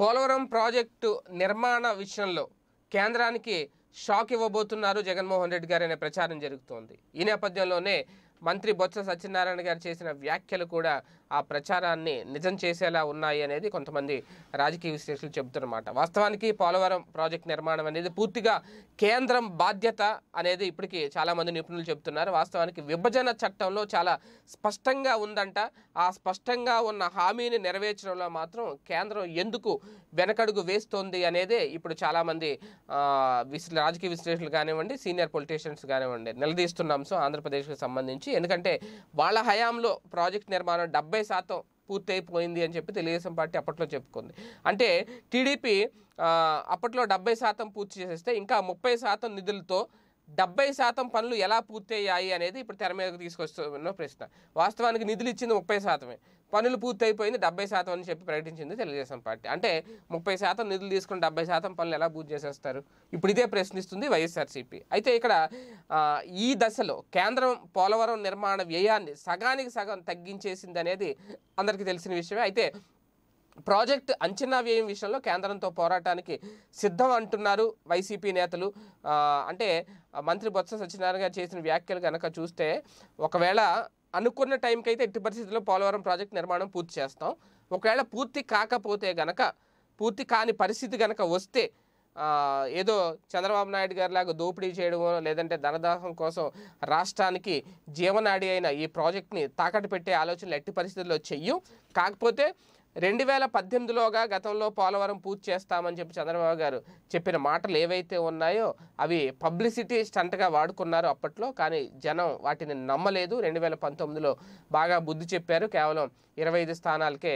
Polavaram project నిర్మాణ విషయంలో కేంద్రానికి షాక్ ఇవ్వబోతున్నారు జగన్మోహన్ రెడ్డి గారు అనే ప్రచారం జరుగుతోంది ఈ నేపథ్యంలోనే మంత్రి బొత్స సత్యనారాయణ గారు చేసిన వ్యాఖ్యలు కూడా ఆ ప్రచారాన్ని నిజం చేసేలా ఉన్నాయి అనేది కొంతమంది రాజకీయ విశ్లేషకులు చెబుతున్నమాట వాస్తవానికి పోలవరం ప్రాజెక్ట్ నిర్మాణం అనేది పూర్తిగా కేంద్రం బాధ్యత అనేది ఇప్పటికీ చాలామంది నిపుణులు చెబుతున్నారు వాస్తవానికి విభజన చట్టంలో చాలా స్పష్టంగా ఉందంట ఆ స్పష్టంగా ఉన్న హామీని నెరవేర్చడంలో మాత్రం కేంద్రం ఎందుకు వెనకడుగు వేస్తోంది అనేది ఇప్పుడు చాలామంది రాజకీయ విశ్లేషకులు కానివ్వండి సీనియర్ పొలిటీషియన్స్ కానివ్వండి నిలదీస్తున్న అంశం ఆంధ్రప్రదేశ్కి సంబంధించి ఎందుకంటే వాళ్ళ హయాంలో ప్రాజెక్ట్ నిర్మాణం డెబ్బై డెబ్బై శాతం పూర్తయిపోయింది అని చెప్పి తెలుగుదేశం పార్టీ అప్పట్లో చెప్పుకుంది అంటే టీడీపీ అప్పట్లో డెబ్బై శాతం పూర్తి చేసేస్తే ఇంకా ముప్పై శాతం నిధులతో డెబ్బై శాతం పనులు ఎలా పూర్తయ్యాయి అనేది ఇప్పుడు తెర మీదకు తీసుకొస్తున్న ప్రశ్న వాస్తవానికి నిధులు ఇచ్చింది ముప్పై శాతమే పనులు పూర్తయిపోయింది డెబ్బై శాతం అని చెప్పి ప్రకటించింది తెలుగుదేశం పార్టీ అంటే ముప్పై శాతం నిధులు తీసుకుని డెబ్బై శాతం పనులు ఎలా పూర్తి చేసేస్తారు ఇప్పుడు ఇదే ప్రశ్నిస్తుంది వైఎస్ఆర్సీపీ అయితే ఇక్కడ ఈ దశలో కేంద్రం పోలవరం నిర్మాణ వ్యయాన్ని సగానికి సగం తగ్గించేసింది అనేది అందరికీ తెలిసిన విషయమే అయితే ప్రాజెక్ట్ అంచనా వ్యయం విషయంలో కేంద్రంతో పోరాటానికి సిద్ధం అంటున్నారు వైసీపీ నేతలు అంటే మంత్రి బొత్స సత్యనారాయణ గారు చేసిన వ్యాఖ్యలు కనుక చూస్తే ఒకవేళ అనుకున్న టైంకి అయితే ఎట్టి పరిస్థితుల్లో పోలవరం ప్రాజెక్ట్ నిర్మాణం పూర్తి చేస్తాం ఒకవేళ పూర్తి కాకపోతే గనక పూర్తి కాని పరిస్థితి గనక వస్తే ఏదో చంద్రబాబు నాయుడు లాగా దోపిడీ చేయడమో లేదంటే ధనదాహం కోసం రాష్ట్రానికి జీవనాడి అయిన ఈ ప్రాజెక్ట్ని తాకట్టు పెట్టే ఆలోచనలు ఎట్టి పరిస్థితుల్లో చెయ్యం కాకపోతే రెండు వేల పద్దెనిమిదిలోగా గతంలో పోలవరం పూర్తి చేస్తామని చెప్పి చంద్రబాబు గారు చెప్పిన మాటలు ఏవైతే ఉన్నాయో అవి పబ్లిసిటీ స్టంట్గా వాడుకున్నారు అప్పట్లో కానీ జనం వాటిని నమ్మలేదు రెండు వేల పంతొమ్మిదిలో బాగా బుద్ధి చెప్పారు కేవలం ఇరవై ఐదు స్థానాలకే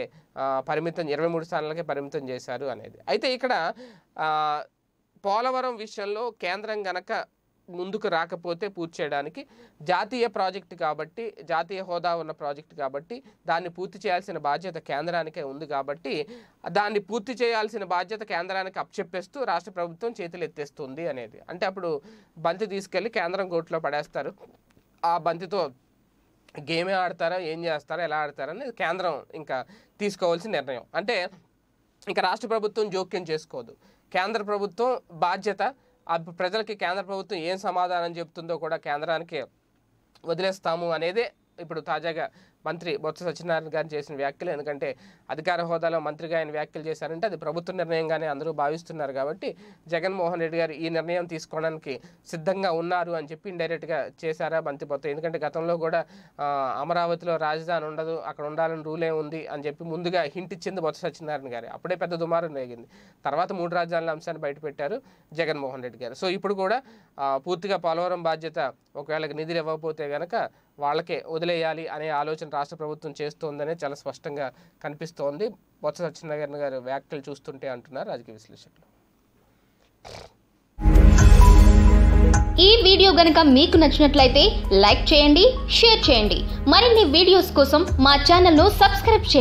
పరిమితం ఇరవై మూడు స్థానాలకే పరిమితం చేశారు అనేది అయితే ఇక్కడ పోలవరం విషయంలో కేంద్రం గనక ముందుకు రాకపోతే పూర్తి చేయడానికి జాతీయ ప్రాజెక్టు కాబట్టి జాతీయ హోదా ఉన్న ప్రాజెక్టు కాబట్టి దాన్ని పూర్తి చేయాల్సిన బాధ్యత కేంద్రానికే ఉంది కాబట్టి దాన్ని పూర్తి చేయాల్సిన బాధ్యత కేంద్రానికి అప్చెప్పేస్తూ రాష్ట్ర ప్రభుత్వం చేతులు ఎత్తేస్తుంది అనేది అంటే అప్పుడు బంతి తీసుకెళ్ళి కేంద్రం కోర్టులో పడేస్తారు ఆ బంతితో గేమే ఆడతారా ఏం చేస్తారా ఎలా ఆడతారా అనేది కేంద్రం ఇంకా తీసుకోవాల్సిన నిర్ణయం అంటే ఇంకా రాష్ట్ర ప్రభుత్వం జోక్యం చేసుకోదు కేంద్ర ప్రభుత్వం బాధ్యత ప్రజలకి కేంద్ర ప్రభుత్వం ఏం సమాధానం చెప్తుందో కూడా కేంద్రానికి వదిలేస్తాము అనేదే ఇప్పుడు తాజాగా మంత్రి బొత్స సత్యనారాయణ గారు చేసిన వ్యాఖ్యలు ఎందుకంటే అధికార హోదాలో మంత్రిగా ఆయన వ్యాఖ్యలు చేశారంటే అది ప్రభుత్వ నిర్ణయంగానే అందరూ భావిస్తున్నారు కాబట్టి జగన్మోహన్ రెడ్డి గారు ఈ నిర్ణయం తీసుకోవడానికి సిద్ధంగా ఉన్నారు అని చెప్పి ఇండైరెక్ట్గా చేశారా మంత్రి బొత్స ఎందుకంటే గతంలో కూడా అమరావతిలో రాజధాని ఉండదు అక్కడ ఉండాలని రూలే ఉంది అని చెప్పి ముందుగా హింట్ ఇచ్చింది బొత్స సత్యనారాయణ గారు అప్పుడే పెద్ద దుమారం రేగింది తర్వాత మూడు రాజధానుల అంశాన్ని బయటపెట్టారు జగన్మోహన్ రెడ్డి గారు సో ఇప్పుడు కూడా పూర్తిగా పోలవరం బాధ్యత ఒకవేళ నిధులు ఇవ్వకపోతే కనుక వాళ్ళకే వదిలేయాలి అనే ఆలోచన రాష్ట్ర ప్రభుత్వం చేస్తోందనే చాలా స్పష్టంగా కనిపిస్తోంది బొత్స సత్యనారాయణ గారు వ్యాఖ్యలు చూస్తుంటే అంటున్నారు రాజకీయ విశ్లేషకులు ఈ వీడియో గనక మీకు నచ్చినట్లయితే లైక్ చేయండి షేర్ చేయండి మరిన్ని వీడియోస్ కోసం మా ను సబ్స్క్రైబ్ చేయండి